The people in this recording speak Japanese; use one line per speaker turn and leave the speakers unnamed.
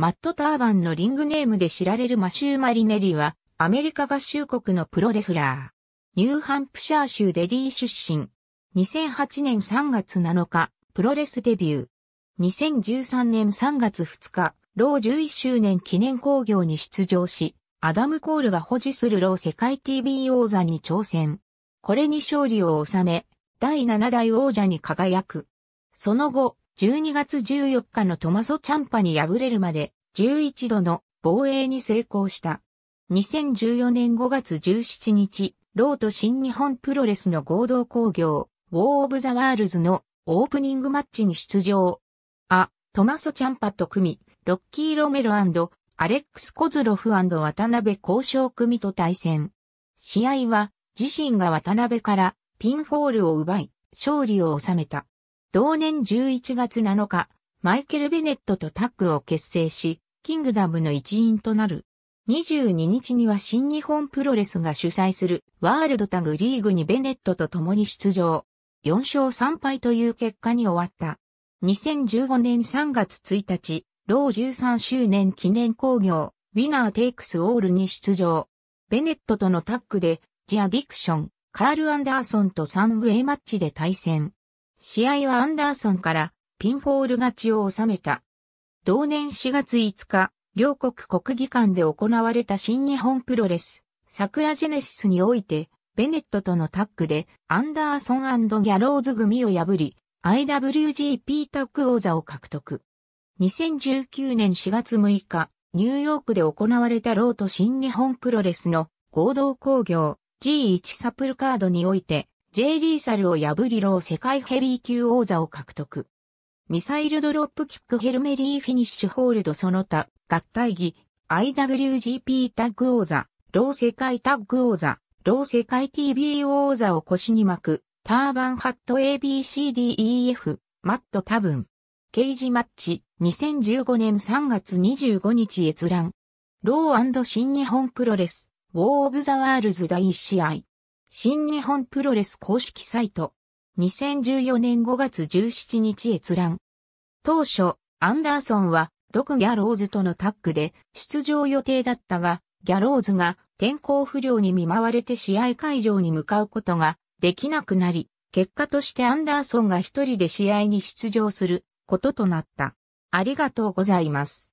マット・ターバンのリングネームで知られるマシュー・マリネリは、アメリカ合衆国のプロレスラー。ニューハンプシャー州デリー出身。2008年3月7日、プロレスデビュー。2013年3月2日、ロー11周年記念興行に出場し、アダム・コールが保持するロー世界 TV 王座に挑戦。これに勝利を収め、第7代王者に輝く。その後、12月14日のトマソ・チャンパに敗れるまで11度の防衛に成功した。2014年5月17日、ローと新日本プロレスの合同工業、ウォー・オブ・ザ・ワールズのオープニングマッチに出場。あ、トマソ・チャンパと組、ロッキー・ロメロアレックス・コズロフ渡辺交渉組と対戦。試合は自身が渡辺からピンフォールを奪い、勝利を収めた。同年11月7日、マイケル・ベネットとタッグを結成し、キングダムの一員となる。22日には新日本プロレスが主催するワールドタグリーグにベネットと共に出場。4勝3敗という結果に終わった。2015年3月1日、ロー13周年記念工業、ウィナーテイクスオールに出場。ベネットとのタッグで、ジア・ディクション、カール・アンダーソンと3ウェイマッチで対戦。試合はアンダーソンからピンフォール勝ちを収めた。同年4月5日、両国国技館で行われた新日本プロレス、桜ジェネシスにおいて、ベネットとのタッグでアンダーソンギャローズ組を破り、IWGP タッグ王座を獲得。2019年4月6日、ニューヨークで行われたローと新日本プロレスの合同工業 G1 サプルカードにおいて J リーサルを破りロー世界ヘビー級王座を獲得。ミサイルドロップキックヘルメリーフィニッシュホールドその他、合体技、IWGP タッグ王座、ロー世界タッグ王座、ロー世界 t b 王座を腰に巻く、ターバンハット ABCDEF、マット多分。ケージマッチ、2015年3月25日閲覧。ロー新日本プロレス、ウォー・オブ・ザ・ワールズ第1試合。新日本プロレス公式サイト。2014年5月17日閲覧。当初、アンダーソンは、ドク・ギャローズとのタッグで出場予定だったが、ギャローズが天候不良に見舞われて試合会場に向かうことができなくなり、結果としてアンダーソンが一人で試合に出場することとなった。ありがとうございます。